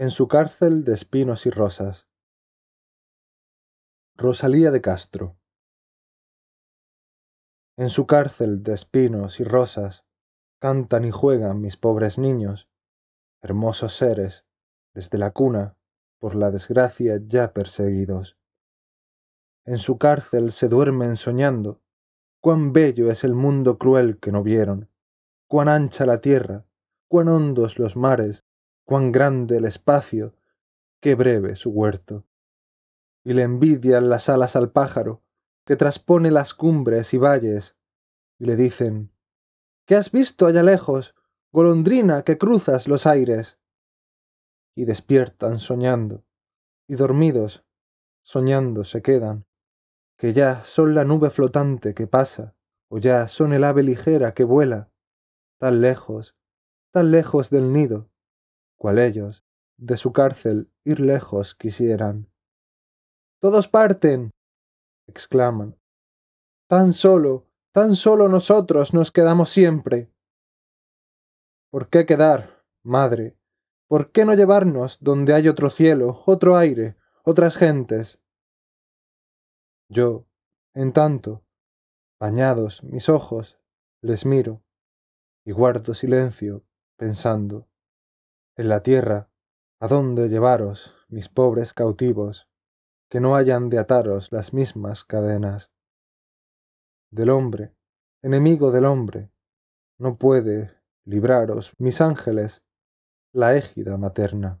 en su cárcel de espinos y rosas. Rosalía de Castro. En su cárcel de espinos y rosas cantan y juegan mis pobres niños, hermosos seres, desde la cuna, por la desgracia ya perseguidos. En su cárcel se duermen soñando, cuán bello es el mundo cruel que no vieron, cuán ancha la tierra, cuán hondos los mares, cuán grande el espacio, qué breve su huerto. Y le envidian las alas al pájaro, que traspone las cumbres y valles, y le dicen ¿Qué has visto allá lejos, golondrina que cruzas los aires? Y despiertan soñando, y dormidos, soñando se quedan, que ya son la nube flotante que pasa, o ya son el ave ligera que vuela, tan lejos, tan lejos del nido, cual ellos, de su cárcel ir lejos quisieran. Todos parten. exclaman. Tan solo, tan solo nosotros nos quedamos siempre. ¿Por qué quedar, madre? ¿Por qué no llevarnos donde hay otro cielo, otro aire, otras gentes? Yo, en tanto, bañados mis ojos, les miro y guardo silencio pensando en la tierra, ¿a dónde llevaros, mis pobres cautivos, que no hayan de ataros las mismas cadenas? Del hombre, enemigo del hombre, no puede libraros, mis ángeles, la égida materna.